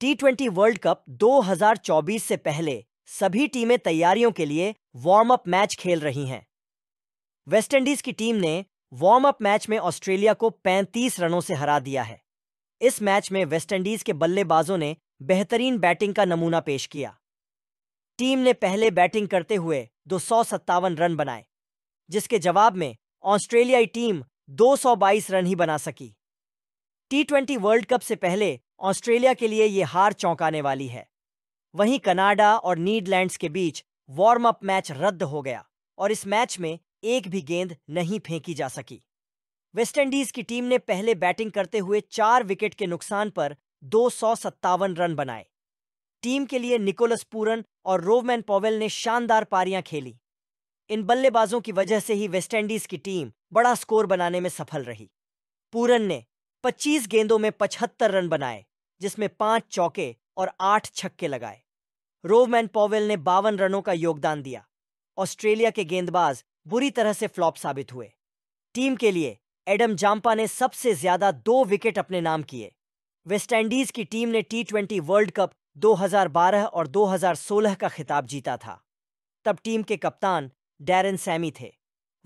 T twenty world cup 2024 से पहले सभी टीमें तैयारियों के लिए वार्म अप मैच खेल रही हैं वेस्टइंडीज की टीम ने वार्म अप मैच में ऑस्ट्रेलिया को 35 रनों से हरा दिया है इस मैच में वेस्टइंडीज के बल्लेबाजों ने बेहतरीन बैटिंग का नमूना पेश किया टीम ने पहले बैटिंग करते हुए दो रन बनाए जिसके जवाब में ऑस्ट्रेलियाई टीम 222 रन ही बना सकी टी ट्वेंटी वर्ल्ड कप से पहले ऑस्ट्रेलिया के लिए ये हार चौंकाने वाली है वहीं कनाडा और नीदरलैंड्स के बीच वार्म अप मैच रद्द हो गया और इस मैच में एक भी गेंद नहीं फेंकी जा सकी वेस्टइंडीज की टीम ने पहले बैटिंग करते हुए चार विकेट के नुकसान पर दो रन बनाए टीम के लिए निकोलस पूरन और रोवमैन पॉवेल ने शानदार पारियां खेली इन बल्लेबाजों की वजह से ही वेस्टइंडीज की टीम बड़ा स्कोर बनाने में सफल रही पूरन ने 25 गेंदों में 75 रन बनाए जिसमें पांच चौके और आठ छक्के लगाए रोवमैन पॉवेल ने बावन रनों का योगदान दिया ऑस्ट्रेलिया के गेंदबाज बुरी तरह से फ्लॉप साबित हुए टीम के लिए एडम जाम्पा ने सबसे ज्यादा दो विकेट अपने नाम किए वेस्टइंडीज की टीम ने टी ट्वेंटी वर्ल्ड कप 2012 और 2016 का खिताब जीता था तब टीम के कप्तान डैरन सैमी थे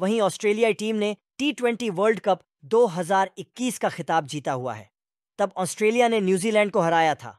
वहीं ऑस्ट्रेलियाई टीम ने टी ट्वेंटी वर्ल्ड कप 2021 का खिताब जीता हुआ है तब ऑस्ट्रेलिया ने न्यूजीलैंड को हराया था